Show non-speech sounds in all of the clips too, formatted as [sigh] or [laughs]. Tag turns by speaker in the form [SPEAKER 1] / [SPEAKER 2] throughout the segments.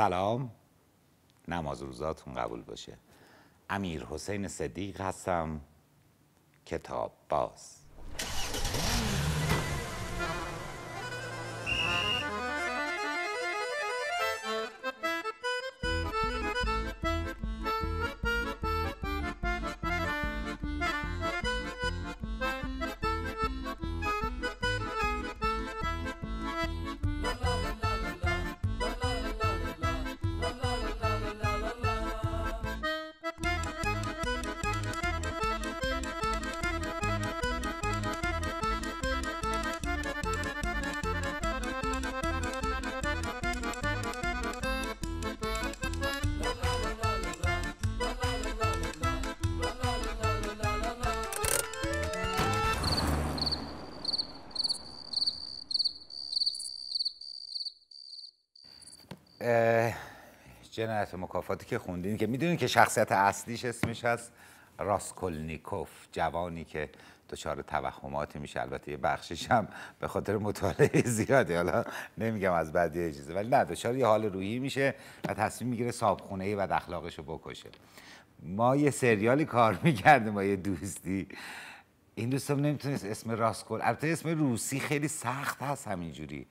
[SPEAKER 1] سلام نماز روزاتون قبول باشه امیر حسین صدیق هستم کتاب باز جنایت مکافاتی که خوندین که میدونین که شخصیت اصلیش اسمش هست راسکولنیکوف جوانی که دچار توهماتی میشه البته یه بخشش هم به خاطر مطالعه زیادی. حالا نمیگم از بدی چیزه ولی نه دچار یه حال روحی میشه و تصمیم میگیره صابخونه ای و اخلاقش رو بکشه ما یه سریالی کار میکردیم با یه دوستی این دوستم نمیتونست اسم راسکول البته اسم روسی خیلی سخت هست همینجوری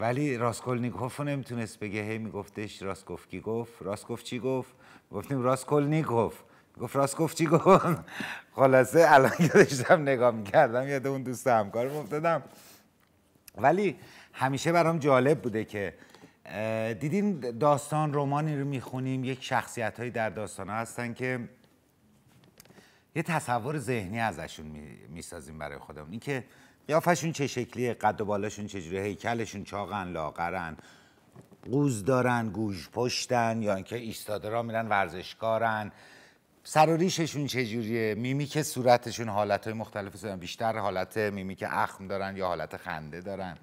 [SPEAKER 1] ولی راسکولنیکوف رو نمیتونست بگه هی میگفتش راسکوف کی گفت راسکوف چی گفت گفتیم راسکولنیکوف گفت راسکوف چی گفت [laughs] خلاصه الان که داشتم نگاه میکردم یاد اون دوست همکارم افتادم ولی همیشه برام جالب بوده که دیدین داستان رومانی رو میخونیم یک شخصیت هایی در داستان ها هستن که یه تصور ذهنی ازشون میسازیم برای خودمون اینکه قیافشون چه شکلیه قد و بالاشون چجوری هیکلشون چاقن لاغرن قوز دارن گوش پشتن یا اینکه ایستاده را میرن ورزشکارن سر و ریششون چجوریه میمیک صورتشون حالت های مختلف دارن بیشتر حالت میمیک اخم دارن یا حالت خنده دارن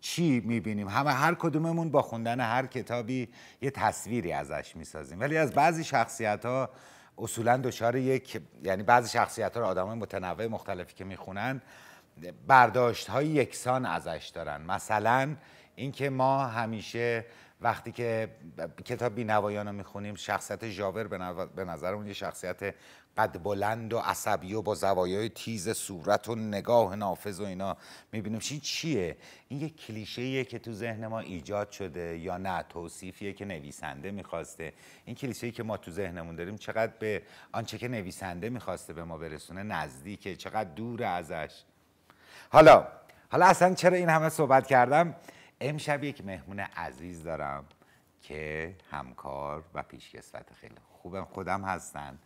[SPEAKER 1] چی میبینیم همه هر کدوممون با خوندن هر کتابی یه تصویری ازش میسازیم ولی از بعضی شخصیت ها اصولا دچار یک یعنی بعضی شخصیت ها آدمای متنوع مختلفی که میخونن برداشت های یکسان ازش دارن مثلا اینکه ما همیشه وقتی که کتاب بینوایان رو میخونیم شخصیت جاور به نظرمون یه شخصیت قد بلند و عصبی و با زوایای تیز صورت و نگاه نافذ و اینا میبینیم این چیه این یه کلیشه‌ایه که تو ذهن ما ایجاد شده یا نه توصیفیه که نویسنده میخواسته این کلیشه‌ای که ما تو ذهنمون داریم چقدر به آنچه که نویسنده میخواسته به ما برسونه نزدیکه چقدر دور ازش حالا حالا اصلا چرا این همه صحبت کردم امشب یک مهمون عزیز دارم که همکار و پیشکسوت خیلی خوبم خودم هستن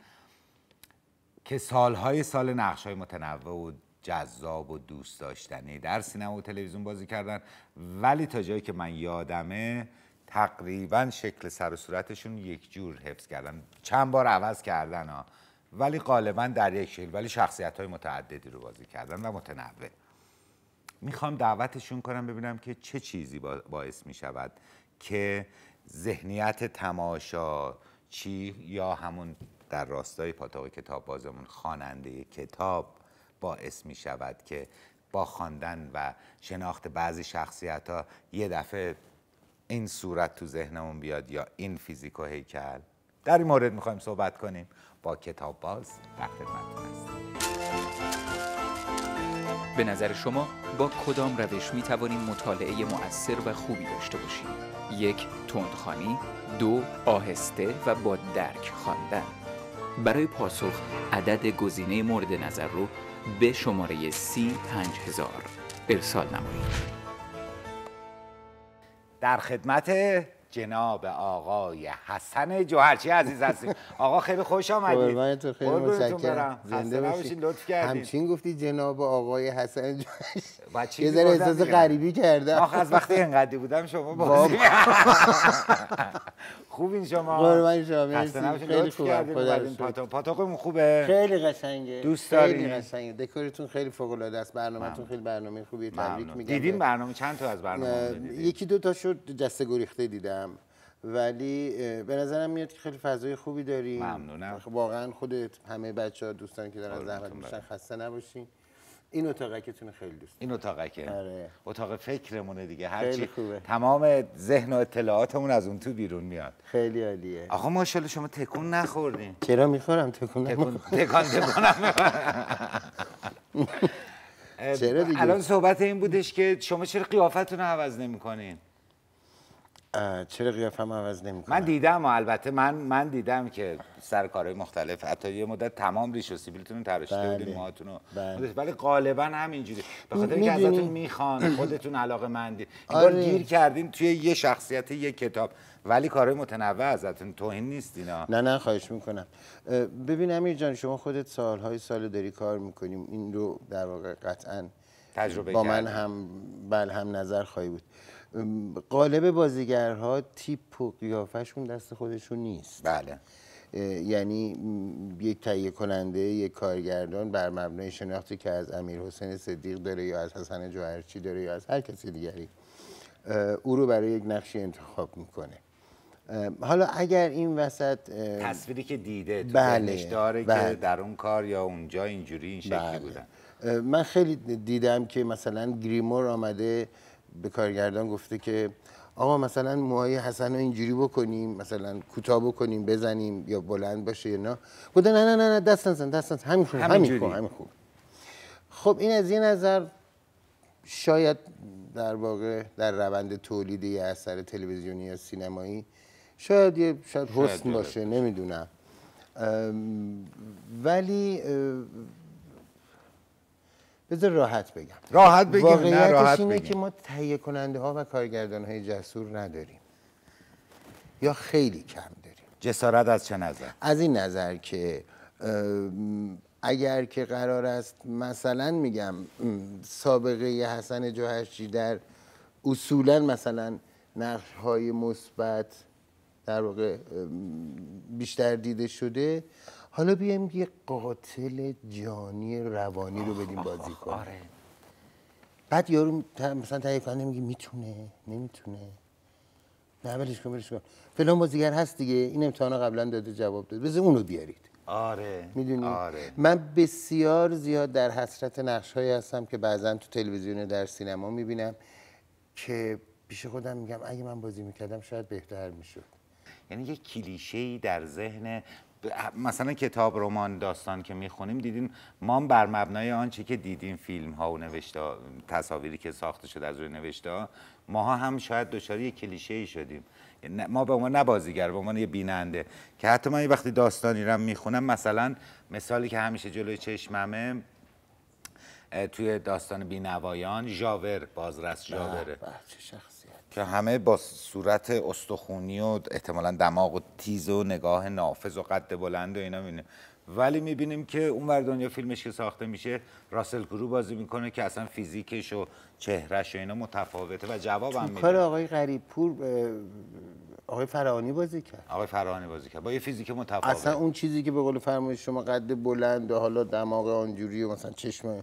[SPEAKER 1] که سالهای سال های متنوع و جذاب و دوست داشتنی در سینما و تلویزیون بازی کردن ولی تا جایی که من یادمه تقریبا شکل سر و صورتشون یک جور حفظ کردن چند بار عوض کردن ها ولی غالبا در یک شکل ولی شخصیت های متعددی رو بازی کردن و متنوع میخوام دعوتشون کنم ببینم که چه چیزی باعث میشود که ذهنیت تماشا چی یا همون در راستای پاتاق کتاب بازمون خواننده کتاب باعث میشود که با خواندن و شناخت بعضی شخصیت ها یه دفعه این صورت تو ذهنمون بیاد یا این فیزیک و هیکل در این مورد میخوایم صحبت کنیم با کتاب باز در خدمتتون هستیم به نظر شما با کدام روش می توانیم مطالعه مؤثر و خوبی داشته باشیم؟ یک تندخانی، دو آهسته و با درک خواندن. برای پاسخ عدد گزینه مورد نظر رو به شماره سی پنج هزار
[SPEAKER 2] ارسال نمایید.
[SPEAKER 1] در خدمت جناب آقای حسن جوهرچی عزیز هستیم آقا خیلی خوش خب، آمدید تو خیلی متشکرم زنده باشید لطف کردید همچین
[SPEAKER 2] گفتی جناب آقای حسن
[SPEAKER 1] جوهرچی یه ذره احساس غریبی
[SPEAKER 2] کردم آخ از وقتی
[SPEAKER 1] انقدی بودم شما بازی خوبین شما قربان شما مرسی خیلی خوبه پاتوق پاتوقم
[SPEAKER 2] خوبه خیلی قشنگه دوست داری خیلی دکورتون خیلی فوق العاده است برنامه‌تون خیلی برنامه خوبیه تبریک میگم دیدین برنامه چند تا از برنامه یکی دو تا شد دسته گریخته دیدم ولی به نظرم میاد که خیلی فضای خوبی داری ممنونم خب، واقعا خودت همه بچه ها دوستان که دارن زحمت میشن خسته نباشین این اتاقکتون خیلی دوست این اتاقکه آره. اتاق فکرمونه دیگه خیلی خوبه
[SPEAKER 1] تمام ذهن و اطلاعاتمون از اون تو بیرون میاد خیلی عالیه آقا ماشاءالله شما تکون نخوردین چرا میخورم تکون تکون تکان [laughs] چرا دیگه الان صحبت این بودش که شما چرا قیافتون رو عوض نمیکنین چرا قیافم عوض کنم؟ من دیدم و البته من من دیدم که سر کارهای مختلف حتی یه مدت تمام ریش و سیبیلتون تراشیده بله. رو بله. ولی بله. غالبا همینجوری به خاطر اینکه ازتون میخوان [clears throat] خودتون علاقه مندی آره. گیر کردین توی یه شخصیت یه کتاب
[SPEAKER 2] ولی کارهای متنوع ازتون توهین نیست اینا نه نه خواهش میکنم ببین امیر جان شما خودت سالهای سال داری کار میکنیم این رو در واقع قطعا تجربه با من هم بل هم نظر خواهی بود قالب بازیگرها تیپ و قیافشون دست خودشون نیست بله یعنی یک تهیه کننده یک کارگردان بر مبنای شناختی که از امیر حسین صدیق داره یا از حسن جوهرچی داره یا از هر کسی دیگری او رو برای یک نقشی انتخاب میکنه حالا اگر این وسط تصویری که دیده تو بله، داره که بله. در اون کار یا اونجا اینجوری این شکلی بله. بودن من خیلی دیدم که مثلا گریمور آمده به کارگردان گفته که آقا مثلا موهای حسن رو اینجوری بکنیم مثلا کوتاه بکنیم بزنیم یا بلند باشه یا نه گفته نه نه نه نه دست نزن دست نزن همین خوب همین خوب خوب خب این از یه نظر شاید در واقع در روند تولید یه اثر تلویزیونی یا سینمایی شاید یه شاید حسن باشه نمیدونم ولی بذار راحت بگم راحت بگیم نه راحت اینه که ما تهیه کننده ها و کارگردان های جسور نداریم یا خیلی کم داریم جسارت از چه نظر؟ از این نظر که اگر که قرار است مثلا میگم سابقه حسن جوهرچی در اصولا مثلا نقش های مثبت در واقع بیشتر دیده شده حالا بیایم یه قاتل جانی روانی رو بدیم بازی کنه آره. بعد یارو مثلا تهیه کننده میگه میتونه نمیتونه نه ولش کن ولش کن بازیگر هست دیگه این امتحانا قبلا داده جواب داده بذار اونو بیارید آره میدونی آره. من بسیار زیاد در حسرت نقش هایی هستم که بعضا تو تلویزیون در سینما میبینم که پیش خودم میگم اگه من بازی میکردم شاید بهتر میشد یعنی یه کلیشه در ذهن مثلا کتاب رمان
[SPEAKER 1] داستان که میخونیم دیدیم ما بر مبنای آنچه که دیدیم فیلم ها و نوشته تصاویری که ساخته شده از روی نوشته ها ماها هم شاید دچار یک کلیشه ای شدیم یعنی ما به عنوان نه بازیگر به عنوان یه بیننده که حتی من وقتی داستانی رو میخونم مثلا مثالی که همیشه جلوی چشممه توی داستان بینوایان ژاور بازرس ژاوره که همه با صورت استخونی و احتمالا دماغ و تیز و نگاه نافذ و قد بلند و اینا میبینیم ولی میبینیم که اون دنیا فیلمش که ساخته میشه راسل کرو بازی میکنه که اصلا فیزیکش و چهرش و اینا متفاوته و جواب هم میده کار
[SPEAKER 2] آقای غریب پور آقای فرانی بازی کرد
[SPEAKER 1] آقای فرانی بازی کرد با یه فیزیک متفاوت اصلا اون
[SPEAKER 2] چیزی که به قول فرمایش شما قد بلند و حالا دماغ آنجوری و مثلا چشم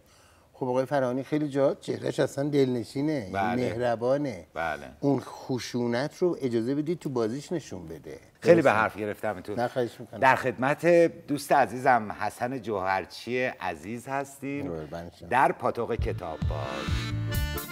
[SPEAKER 2] خب آقای فرانی خیلی جا چهرهش اصلا دلنشینه بله. مهربانه بله. اون خشونت رو اجازه بدید تو بازیش نشون بده خیلی به
[SPEAKER 1] حرف گرفتم تو در
[SPEAKER 2] خدمت دوست عزیزم
[SPEAKER 1] حسن جوهرچی عزیز هستیم در پاتوق کتاب باز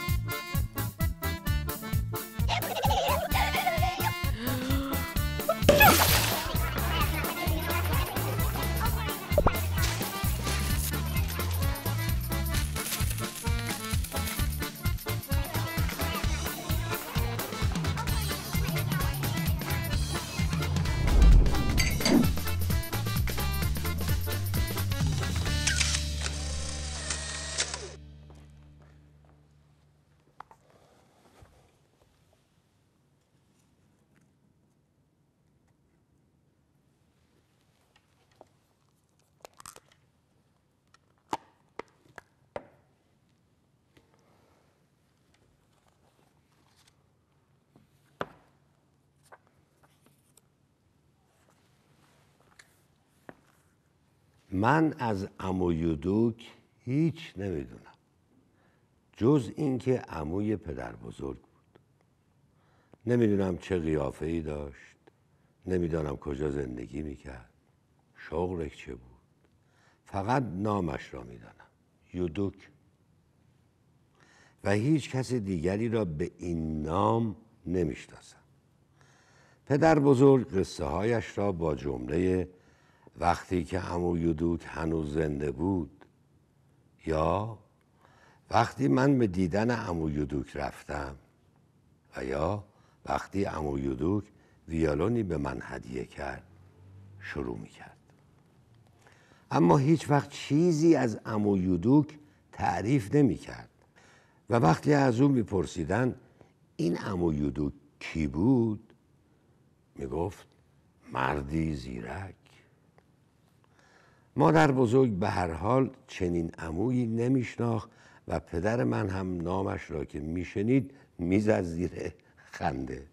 [SPEAKER 3] من از امو هیچ نمیدونم جز اینکه اموی پدر بزرگ بود نمیدونم چه قیافه ای داشت نمیدانم کجا زندگی میکرد شغلش چه بود فقط نامش را میدانم یودوک و هیچ کس دیگری را به این نام نمیشناسم پدر بزرگ قصه هایش را با جمله وقتی که امو هنوز زنده بود یا وقتی من به دیدن امو رفتم و یا وقتی امو یدوک ویالونی به من هدیه کرد شروع می کرد اما هیچ وقت چیزی از امو تعریف نمی کرد و وقتی از او پرسیدن این امو کی بود می گفت مردی زیرک مادر بزرگ به هر حال چنین عمویی نمیشناخت و پدر من هم نامش را که میشنید میزد زیر خنده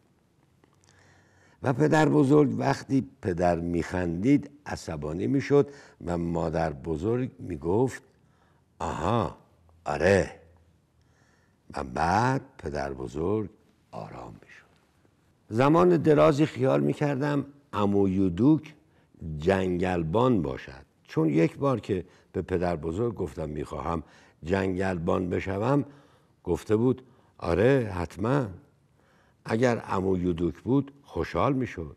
[SPEAKER 3] و پدر بزرگ وقتی پدر میخندید عصبانی میشد و مادر بزرگ میگفت آها آره و بعد پدر بزرگ آرام میشد زمان درازی خیال میکردم امویودوک جنگلبان باشد چون یک بار که به پدر بزرگ گفتم میخواهم جنگلبان بشوم گفته بود آره حتما اگر امو یودوک بود خوشحال میشد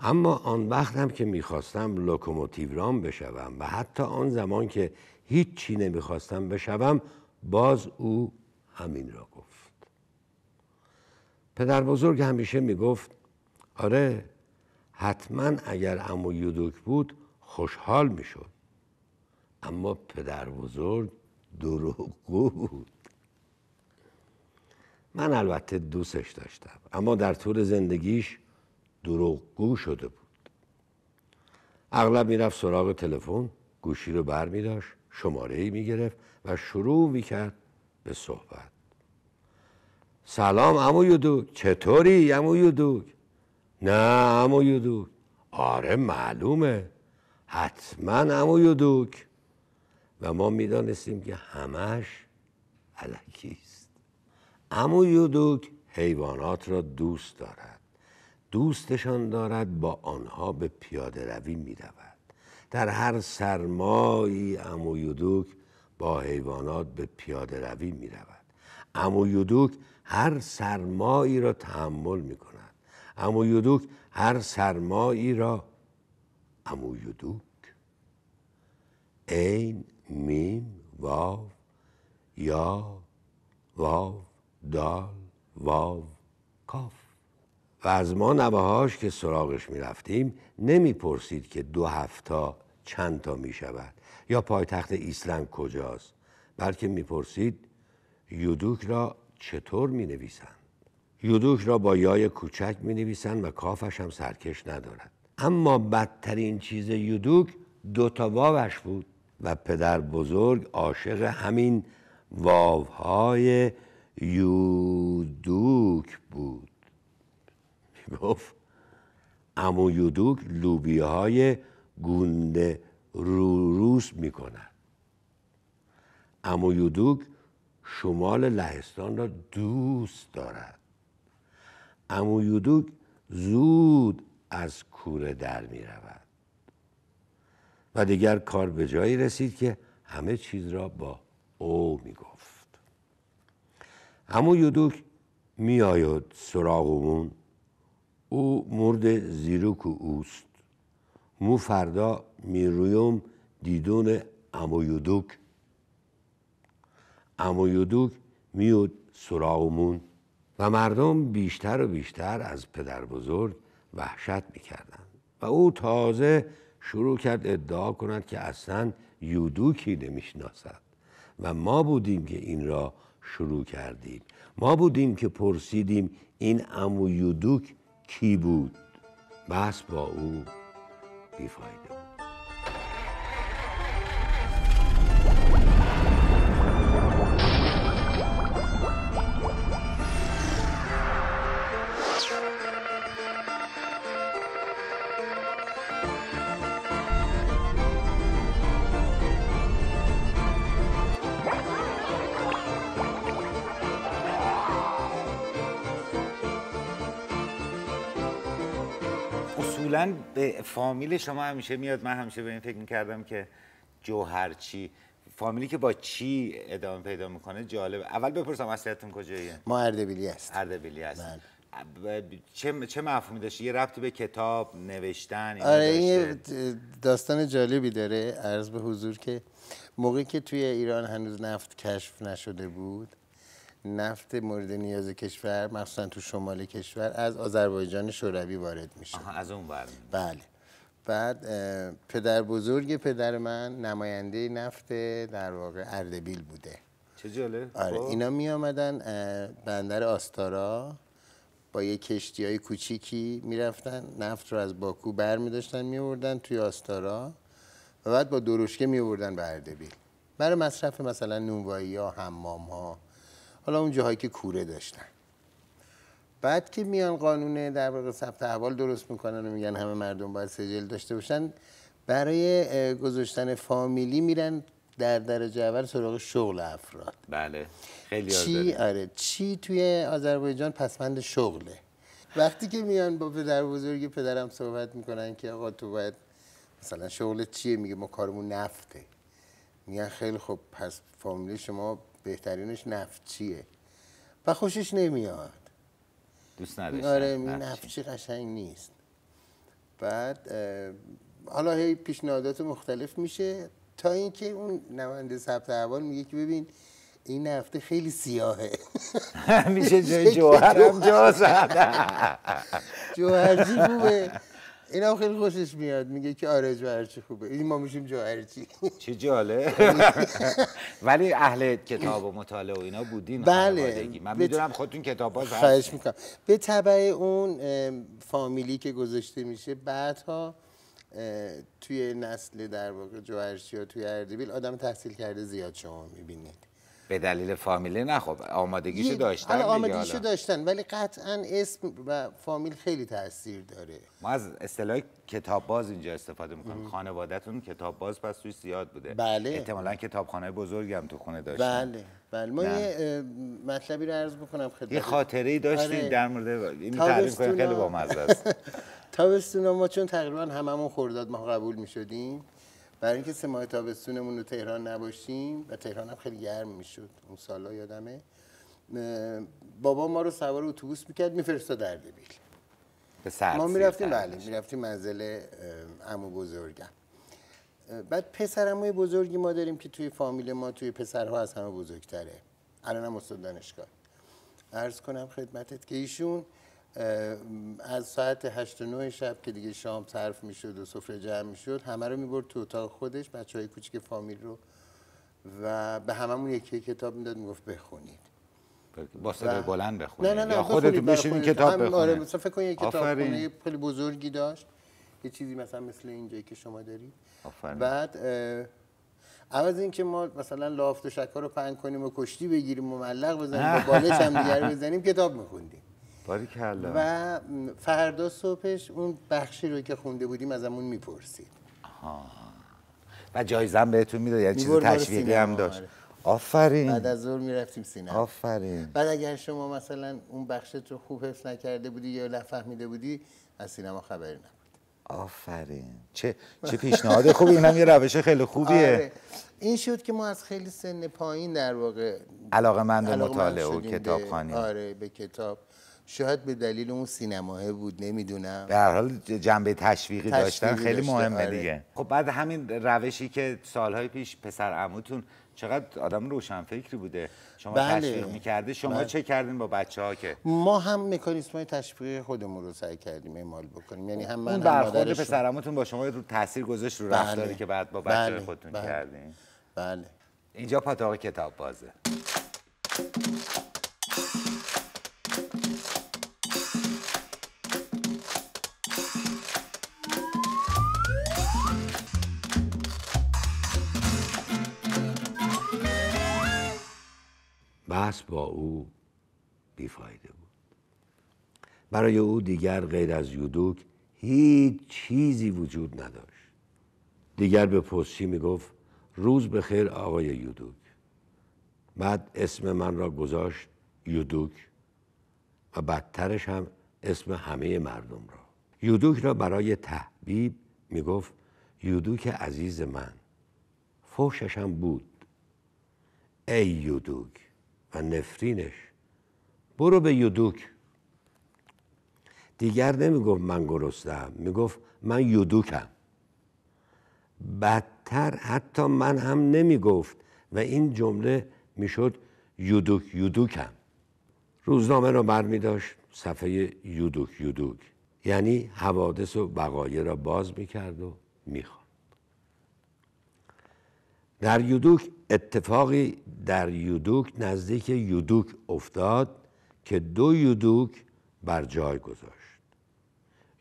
[SPEAKER 3] اما آن وقت هم که میخواستم لوکوموتیو رام بشوم و حتی آن زمان که هیچ چی نمیخواستم بشوم باز او همین را گفت پدر بزرگ همیشه میگفت آره حتما اگر امو یودوک بود خوشحال میشد اما پدر بزرگ دروغگو بود من البته دوستش داشتم اما در طول زندگیش دروغگو شده بود اغلب میرفت سراغ تلفن گوشی رو بر می داشت شماره ای می گرفت و شروع می کرد به صحبت سلام امو یودوگ. چطوری امو یودوگ؟ نه امو آره معلومه حتما امو دوک و ما میدانستیم که همش علکی است امو یودوک حیوانات را دوست دارد دوستشان دارد با آنها به پیاده روی می رود در هر سرمایی امو یودوک با حیوانات به پیاده روی می رود امو یودوک هر سرمایی را تحمل می کند امو یودوک هر سرمایی را عموی و دوک عین میم واو یا واو دال واو کاف و از ما نوهاش که سراغش می رفتیم نمی پرسید که دو هفته چند تا می شود یا پایتخت ایسلند کجاست بلکه میپرسید یودوک را چطور می نویسند یودوک را با یای کوچک می نویسند و کافش هم سرکش ندارد اما بدترین چیز یودوک دوتا واوش بود و پدر بزرگ عاشق همین واوهای یودوک بود گفت امو یودوک لوبیاهای های گونده می میکند امو یودوک شمال لهستان را دوست دارد امو یودوک زود از کوره در می رود و دیگر کار به جایی رسید که همه چیز را با او می گفت همو یودوک می آید سراغمون او مرد زیروک اوست مو فردا رویم دیدون امویودوک امویودوک میود سراغمون و مردم بیشتر و بیشتر از پدر بزرگ وحشت میکردند و او تازه شروع کرد ادعا کند که اصلا یودوکی نمیشناسد و ما بودیم که این را شروع کردیم ما بودیم که پرسیدیم این امو یودوک کی بود بس با او بیفاید
[SPEAKER 1] فامیل شما همیشه میاد من همیشه به این فکر میکردم که جوهرچی فامیلی که با چی ادامه پیدا میکنه جالب اول بپرسم اصلیتون کجاییه
[SPEAKER 2] ما اردبیلی هست
[SPEAKER 1] اردبیلی هست بله. چه, چه مفهومی داشته؟ یه ربطی به کتاب، نوشتن آره این
[SPEAKER 2] داستان جالبی داره عرض به حضور که موقعی که توی ایران هنوز نفت کشف نشده بود نفت مورد نیاز کشور مخصوصا تو شمال کشور از آذربایجان شوروی وارد میشه از اون وارد بله بعد پدر بزرگ پدر من نماینده نفت در واقع اردبیل بوده چه جاله؟ آره خب. اینا می آمدن بندر آستارا با یه کشتی های کوچیکی میرفتن نفت رو از باکو بر می داشتن توی آستارا و بعد با دروشکه می به اردبیل برای مصرف مثلا نونوایی ها هممام ها حالا اون جاهایی که کوره داشتن بعد که میان قانون در واقع ثبت احوال درست میکنن و میگن همه مردم باید سجل داشته باشن برای گذاشتن فامیلی میرن در درجه اول سراغ شغل افراد بله خیلی چی آره چی توی آذربایجان پسمند شغله وقتی که میان با پدر بزرگی پدرم صحبت میکنن که آقا تو باید مثلا شغل چیه میگه ما کارمون نفته میگن خیلی خب پس فامیلی شما بهترینش نفچیه و خوشش نمیاد دوست نداشتن آره نفچی قشنگ نیست بعد حالا هی پیشنهادات مختلف میشه تا اینکه اون نماینده ثبت احوال میگه که ببین این نفته خیلی سیاهه [laughs] میشه جای [laughs] جوهرم جا جوهرجی این هم خیلی خوشش میاد میگه که آره جوهرچی خوبه این ما میشیم جوهرچی چه جاله [laughs] ولی اهل کتاب و مطالعه و اینا بودین
[SPEAKER 1] بله من میدونم خودتون کتاب باز خواهش میکنم
[SPEAKER 2] به طبع اون فامیلی که گذاشته میشه بعدها توی نسل در واقع جوهرچی یا توی اردبیل آدم تحصیل کرده زیاد شما میبینید
[SPEAKER 1] به دلیل فامیلی نه خب آمادگیشو داشتن آمادگیشو
[SPEAKER 2] داشتن ولی قطعا اسم و فامیل خیلی تاثیر داره
[SPEAKER 1] ما از اصطلاح کتاب باز اینجا استفاده میکنیم خانوادهتون کتاب باز پس توی زیاد بوده بله احتمالاً کتابخانه بزرگی هم تو خونه داشتن بله
[SPEAKER 2] بله ما یه مطلبی رو عرض بکنم خدمت یه خاطره ای داشتیم آره. در مورد این تعریف کنیم خیلی است [laughs] تابستون ما چون تقریبا هممون خرداد ما قبول میشدیم برای اینکه سه ماه تابستونمون رو تهران نباشیم و تهران هم خیلی گرم میشد اون سالا یادمه بابا ما رو سوار اتوبوس میکرد میفرستاد اردبیل به سر ما میرفتیم بله میرفتیم منزل عمو بزرگم بعد پسر بزرگی ما داریم که توی فامیل ما توی پسرها از همه بزرگتره الان هم استاد دانشگاه عرض کنم خدمتت که ایشون از ساعت 8 9 شب که دیگه شام صرف میشد و سفره جمع میشد همه رو میبرد تو اتاق خودش بچه های کوچیک فامیل رو و به هممون یکی کتاب میداد میگفت بخونید با صدای بلند بخونید نه نه نه یا خودتون بشین کتاب بخونید آره مثلا فکر کن یه کتاب خیلی بزرگی داشت یه چیزی مثلا مثل اینجایی که شما دارید آفرین بعد عوض اینکه ما مثلا لافت و شکا رو پنگ کنیم و کشتی بگیریم و ملق بزنیم و بالش هم دیگر [laughs] بزنیم کتاب میخوندیم
[SPEAKER 1] کلا
[SPEAKER 2] و فردا صبحش اون بخشی رو که خونده بودیم از همون میپرسید
[SPEAKER 1] و جایزم بهتون میداد یعنی چیز تشویقی هم داشت آره. آفرین بعد
[SPEAKER 2] از ظهر میرفتیم سینما
[SPEAKER 1] آفرین
[SPEAKER 2] بعد اگر شما مثلا اون بخشت رو خوب حفظ نکرده بودی یا نفهمیده بودی از سینما خبری نبود آفرین
[SPEAKER 1] چه چه پیشنهاد خوبی اینم یه روش خیلی خوبیه آره.
[SPEAKER 2] این شد که ما از خیلی سن پایین در واقع
[SPEAKER 1] علاقه من به مطالعه و کتابخوانی
[SPEAKER 2] آره به کتاب شاید به دلیل اون سینماه بود نمیدونم
[SPEAKER 1] در حال جنبه تشویقی, داشتن خیلی مهمه آره. دیگه
[SPEAKER 2] خب بعد همین روشی
[SPEAKER 1] که سالهای پیش پسر عموتون چقدر آدم روشنفکری بوده شما بله. تشویق میکرده شما بله. چه کردین با بچه ها که
[SPEAKER 2] ما هم مکانیسم های تشویق خودمون رو سعی کردیم اعمال بکنیم یعنی هم من اون پسر
[SPEAKER 1] عموتون با شما رو تاثیر گذاشت رو بله. رفتاری که بعد با بچه بله. خودتون بله. کردین
[SPEAKER 2] بله اینجا پاتاق کتاب بازه
[SPEAKER 3] بحث با او بیفایده بود برای او دیگر غیر از یودوک هیچ چیزی وجود نداشت دیگر به پستچی میگفت روز بخیر آقای یودوک بعد اسم من را گذاشت یودوک و بدترش هم اسم همه مردم را یودوک را برای تحبیب میگفت یودوک عزیز من فوشش هم بود ای یودوک و نفرینش برو به یودوک دیگر نمیگفت من می میگفت من یودوکم بدتر حتی من هم نمیگفت و این جمله میشد یودوک یودوکم روزنامه رو بر داشت صفحه یودوک یودوک یعنی حوادث و بقایه را باز میکرد و میخواد در یودوک اتفاقی در یودوک نزدیک یودوک افتاد که دو یودوک بر جای گذاشت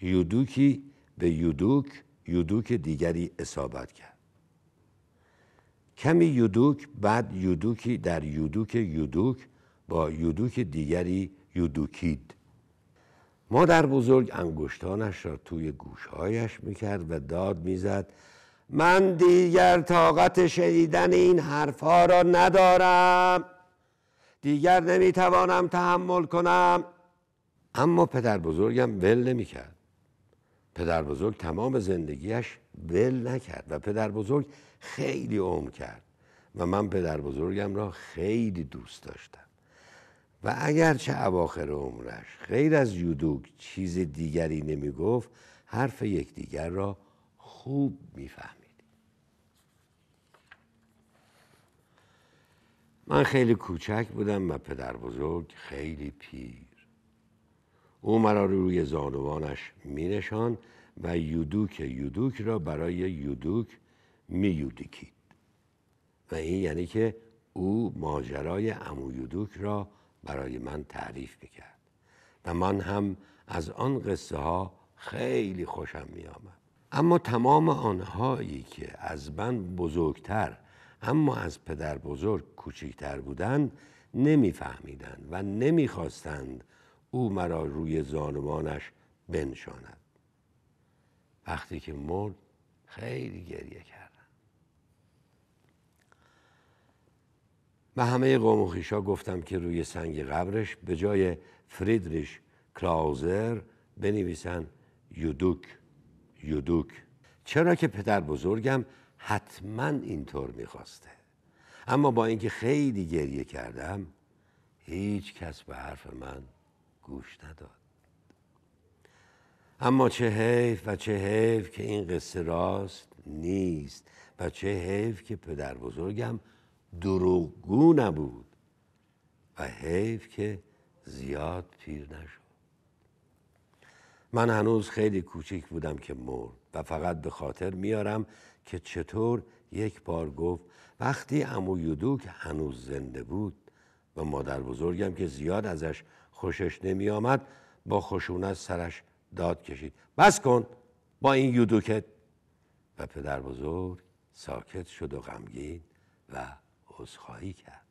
[SPEAKER 3] یودوکی به یودوک یودوک دیگری اصابت کرد کمی یودوک بعد یودوکی در یودوک یودوک با یودوک دیگری یودوکید مادر بزرگ انگشتانش را توی گوشهایش میکرد و داد میزد من دیگر طاقت شنیدن این حرفها را ندارم دیگر نمیتوانم تحمل کنم اما پدر بزرگم ول نمیکرد پدر بزرگ تمام زندگیش ول نکرد و پدر بزرگ خیلی عمر کرد و من پدر بزرگم را خیلی دوست داشتم و اگرچه اواخر عمرش غیر از یودوک چیز دیگری نمی گفت حرف یکدیگر را خوب میفهم من خیلی کوچک بودم و پدر بزرگ خیلی پیر او مرا روی زانوانش می نشان و یودوک یودوک را برای یودوک می یودکید و این یعنی که او ماجرای امو یودوک را برای من تعریف می کرد و من هم از آن قصه ها خیلی خوشم می آمد. اما تمام آنهایی که از من بزرگتر اما از پدر بزرگ کوچکتر بودند نمیفهمیدند و نمیخواستند او مرا روی زانوانش بنشاند وقتی که مرد خیلی گریه کردم به همه قوم گفتم که روی سنگ قبرش به جای فریدریش کلاوزر بنویسن یودوک یودوک چرا که پدر بزرگم حتما اینطور میخواسته اما با اینکه خیلی گریه کردم هیچ کس به حرف من گوش نداد اما چه حیف و چه حیف که این قصه راست نیست و چه حیف که پدر بزرگم دروغگو نبود و حیف که زیاد پیر نشد من هنوز خیلی کوچیک بودم که مرد و فقط به خاطر میارم که چطور یک بار گفت وقتی امو یودوک هنوز زنده بود و مادر بزرگم که زیاد ازش خوشش نمی آمد با خشونت سرش داد کشید بس کن با این یودوکت و پدر بزرگ ساکت شد و غمگین و عذرخواهی کرد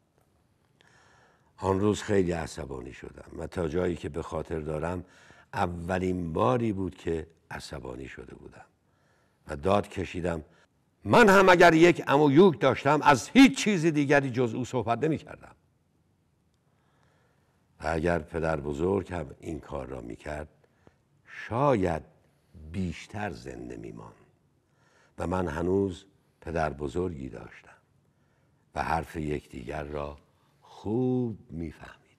[SPEAKER 3] آن روز خیلی عصبانی شدم و تا جایی که به خاطر دارم اولین باری بود که عصبانی شده بودم و داد کشیدم من هم اگر یک امو یوک داشتم از هیچ چیز دیگری جز او صحبت نمی کردم و اگر پدر بزرگ هم این کار را می کرد شاید بیشتر زنده می مان. و من هنوز پدر بزرگی داشتم و حرف یکدیگر را خوب می فهمیدیم.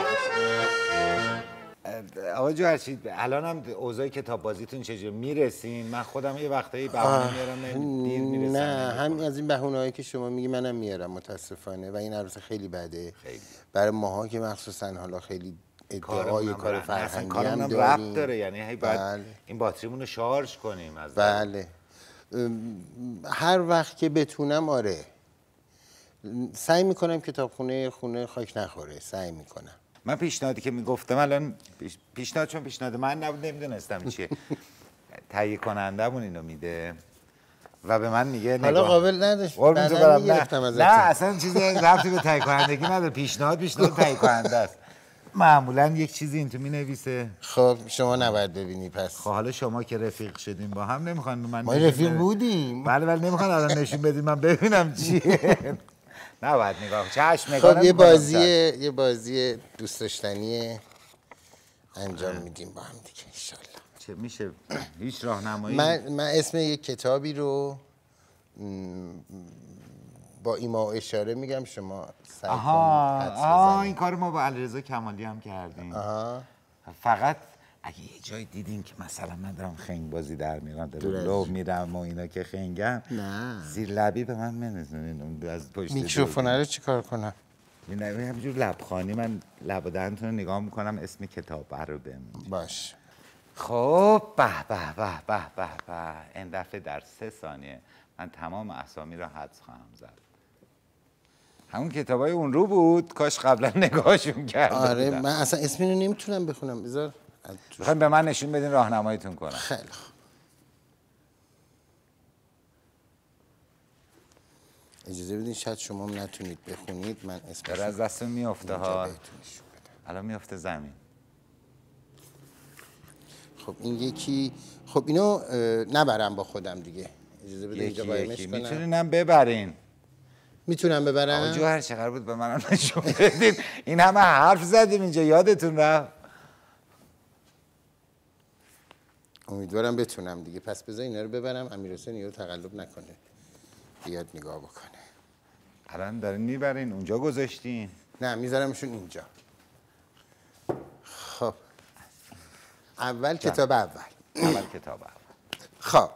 [SPEAKER 1] جو هرچی الان هم اوضاع کتاب بازیتون چجور میرسین من خودم یه وقتایی بهونه میارم دیر میرسم نه
[SPEAKER 2] همین از این هایی که شما میگی منم میارم متاسفانه و این عروس خیلی بده خیلی. برای ماها که مخصوصا حالا خیلی ادعای کار فرهنگی هم داریم داره یعنی هی باید بله.
[SPEAKER 1] این باتریمون رو شارژ کنیم از
[SPEAKER 2] بله هر وقت که بتونم آره سعی میکنم کتابخونه خونه خاک نخوره سعی میکنم من پیشنهادی که میگفتم الان پیشنهاد چون پیشنهاد من
[SPEAKER 1] نبود نمیدونستم چیه [laughs] تهیه کننده اینو میده و به من
[SPEAKER 2] میگه حالا قابل نداشت برم نه. نه اصلا چیزی رفتی به تهیه
[SPEAKER 1] کنندگی نداره پیشنهاد پیشنهاد تهیه کننده است معمولا یک چیزی این تو می نویسه
[SPEAKER 2] خب شما
[SPEAKER 1] نباید ببینی پس خب حالا شما که رفیق شدیم با هم نمیخوان من ما رفیق
[SPEAKER 2] بودیم بله بله
[SPEAKER 1] نمیخوان الان نشون بدیم من ببینم چیه [laughs]
[SPEAKER 2] نباید نگاه چشم خب، نگاه خب یه بازی یه بازی دوست داشتنی انجام میدیم با هم دیگه انشالله چه میشه هیچ راهنمایی من من اسم یه کتابی رو با ایما اشاره میگم شما سعی آها
[SPEAKER 1] این کار ما با علیرضا کمالی هم کردیم آها. فقط اگه یه جای دیدین که مثلا من دارم خنگ بازی در میرم در لو میرم و اینا که خنگم نه زیر لبی به من منزنین از پشت میکروفون رو
[SPEAKER 2] چیکار کنم
[SPEAKER 1] همینجور لبخانی من لب رو نگاه میکنم اسم کتاب رو بهم باش خب به به به به به به این دفعه در سه ثانیه من تمام اسامی رو حدس خواهم زد همون کتابای اون رو بود کاش قبلا [laughs] نگاهشون کرده آره من
[SPEAKER 2] اصلا اسمی رو نمیتونم بخونم بذار میخوایم به من نشون بدین راهنماییتون کنم خیلی خوب
[SPEAKER 1] اجازه بدین شاید شما نتونید بخونید من اسمش از دستم
[SPEAKER 2] میافته ها الان میافته زمین خب این یکی خب اینو نبرم با خودم دیگه اجازه بده اینجا یکی کنم میتونینم ببرین میتونم ببرم آقا هر چقدر بود به منم
[SPEAKER 1] نشون بدین این همه حرف زدیم اینجا یادتون رفت
[SPEAKER 2] امیدوارم بتونم دیگه پس بذار اینا رو ببرم امیر حسین رو تقلب نکنه بیاد نگاه بکنه الان دارین میبرین اونجا گذاشتین نه میذارمشون اینجا خب اول کتاب اول اول کتاب اول خب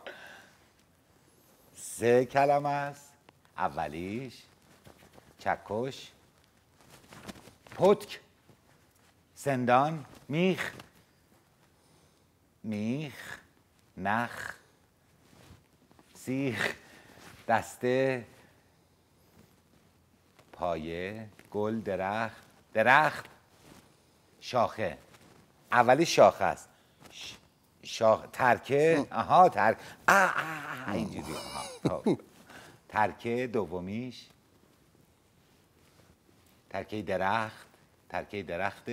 [SPEAKER 1] سه کلم است اولیش چکش پتک سندان میخ میخ نخ سیخ دسته پایه گل درخت درخت شاخه اولی شاخه است شاخ ترکه آها ترک آه آه اینجوری خب. ترکه دومیش ترکه درخت ترکه درخت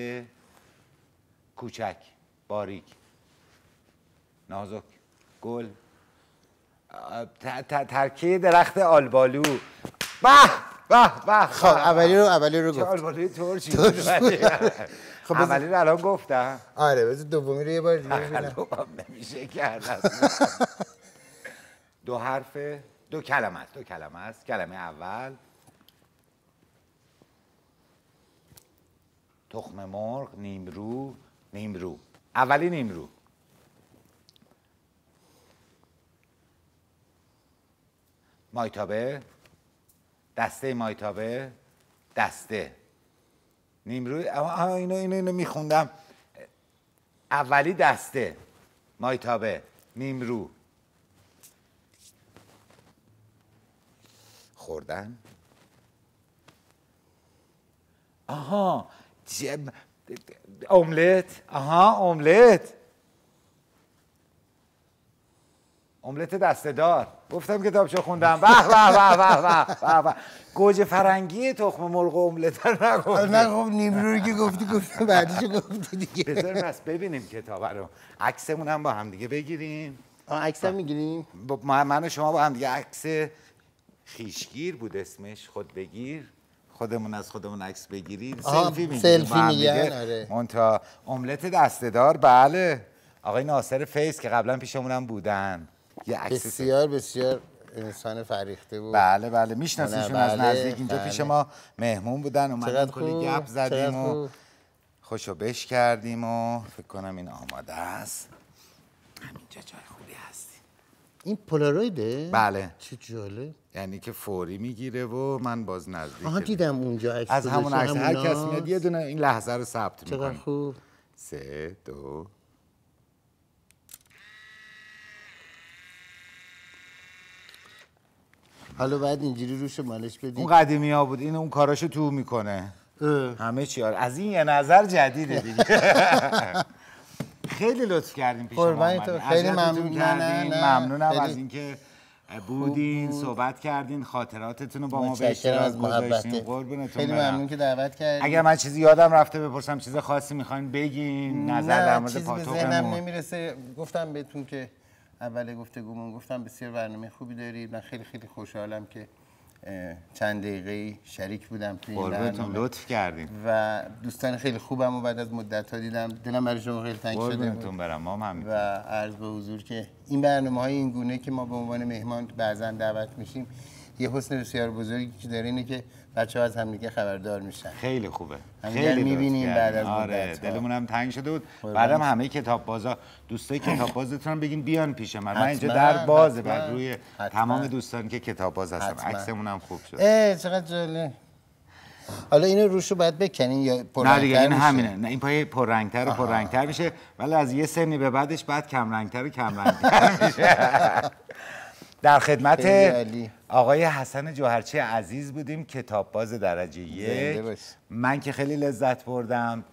[SPEAKER 1] کوچک باریک نازک گل ترکیه درخت آلبالو به
[SPEAKER 2] به به خب اولی رو اولی رو گفت
[SPEAKER 1] آلبالوی ترچی [laughs] خب اولی رو الان گفتم آره بذار دومی رو یه بار دیگه [laughs] ببینم نمیشه کرد [laughs] دو حرف دو کلمه است دو کلمه است کلمه اول تخم مرغ نیمرو نیمرو اولی نیمرو مایتابه دسته مایتابه دسته نیمروی اما اینو اینو اینو میخوندم اولی دسته مایتابه نیمرو خوردن آها املت آها املت املت دسته دار گفتم کتابچه خوندم به به به به به گوجه فرنگی تخم مرغ املت آره، نگفت نه خب نیمرو
[SPEAKER 2] که گفتی گفت بعدش گفتی دیگه بذار بس
[SPEAKER 1] ببینیم کتاب رو عکسمون هم با هم دیگه بگیریم آه عکس هم میگیریم من و شما با هم دیگه عکس خیشگیر بود اسمش خود بگیر خودمون از خودمون عکس بگیریم سلفی می‌گیریم سلفی میگن آره تا املت دسته‌دار بله آقای ناصر فیس که قبلا پیشمون هم بودن یه عکس بسیار بسیار انسان
[SPEAKER 2] فریخته بود بله بله میشناسیشون بله، از بله، نزدیک اینجا بله. پیش
[SPEAKER 1] ما مهمون بودن اومدن کلی گپ زدیم و خوشو بش کردیم و فکر کنم این آماده است همینجا جای خوبی هست این پولارویده؟ بله چه جالب یعنی که فوری میگیره و من باز نزدیک آها دیدم
[SPEAKER 2] اونجا از همون عکس هر کس میاد یه
[SPEAKER 1] دونه این لحظه رو ثبت میکنه چقدر خوب سه دو
[SPEAKER 2] حالا باید اینجوری روش مالش بدی اون
[SPEAKER 1] قدیمی ها بود این اون کاراشو تو میکنه همه چی آره، از این یه نظر جدیده دیگه [laughs] خیلی لطف کردیم پیش ما خیلی ممنون ممنونم از اینکه بودین صحبت کردین خاطراتتون رو با ما به اشتراک گذاشتین خیلی ممنون
[SPEAKER 2] که دعوت کردین
[SPEAKER 1] اگر من چیزی یادم رفته بپرسم چیز خاصی میخواین بگین نظر در مورد پاتوقمون
[SPEAKER 2] نمیرسه گفتم بهتون که اول گفتگومون گفتم بسیار برنامه خوبی دارید من خیلی خیلی خوشحالم که چند دقیقه شریک بودم توی این برنامه لطف کردیم و دوستان خیلی خوبم و بعد از مدت ها دیدم دلم برای شما خیلی تنگ شده بود برم. ما و عرض به حضور که این برنامه های این گونه که ما به عنوان مهمان بعضا دعوت میشیم یه حسن بسیار بزرگی که داره که بچه ها از دیگه خبردار میشن خیلی خوبه خیلی میبینیم بعد از آره دلمون هم تنگ شده بود بعدم همه کتاب بازا
[SPEAKER 1] دوستای کتاب بازتون بگین بیان پیش من من اینجا در بازه بر روی تمام دوستان که کتاب باز هستم عکسمون هم خوب شد
[SPEAKER 2] اه چقدر جالب حالا اینو روشو باید بکنین یا پر نه دیگه این همینه
[SPEAKER 1] نه این پای رنگتر و رنگتر میشه ولی از یه سنی به بعدش بعد کمرنگتر و رنگتر میشه [laughs] در خدمت آقای حسن جوهرچی عزیز بودیم کتاب باز درجه یک من که خیلی لذت بردم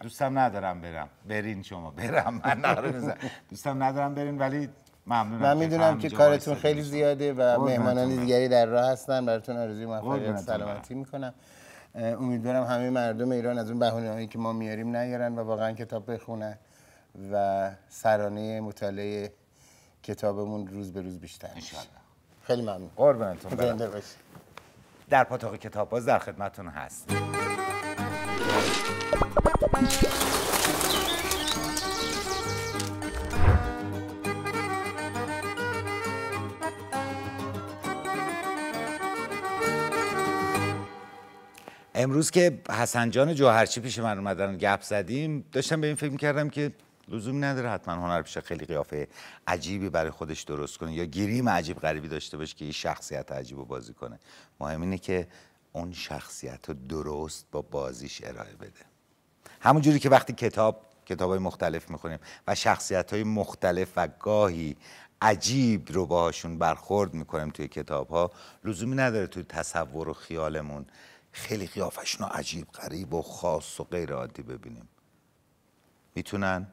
[SPEAKER 1] دوستم ندارم برم برین شما برم من
[SPEAKER 2] دوستم ندارم برین ولی ممنونم من میدونم که کارتون خیلی زیاده و مهمانان دیگری در راه هستن براتون آرزوی موفقیت سلامتی میکنم امیدوارم همه مردم ایران از اون بهونه هایی که ما میاریم نیارن و واقعا کتاب بخونن و سرانه مطالعه کتابمون روز به روز بیشتر خیلی ممنون قربانتون زنده در پاتاق کتاب باز در خدمتون هست
[SPEAKER 1] امروز که حسن جان جوهرچی پیش من اومدن گپ زدیم داشتم به این فکر میکردم که لزومی نداره حتما هنرپیشه خیلی قیافه عجیبی برای خودش درست کنه یا گریم عجیب غریبی داشته باشه که یه شخصیت عجیب رو بازی کنه مهم اینه که اون شخصیت رو درست با بازیش ارائه بده همون جوری که وقتی کتاب کتاب های مختلف میخونیم و شخصیت های مختلف و گاهی عجیب رو باهاشون برخورد میکنیم توی کتاب ها لزومی نداره توی تصور و خیالمون خیلی قیافشون عجیب غریب و خاص و غیر عادی ببینیم میتونن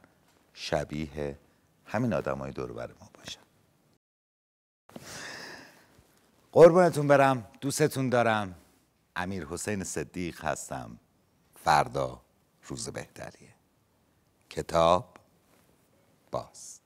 [SPEAKER 1] شبیه همین آدمای دور بر ما باشن قربانتون برم دوستتون دارم امیر حسین صدیق هستم فردا روز بهتریه
[SPEAKER 3] کتاب باز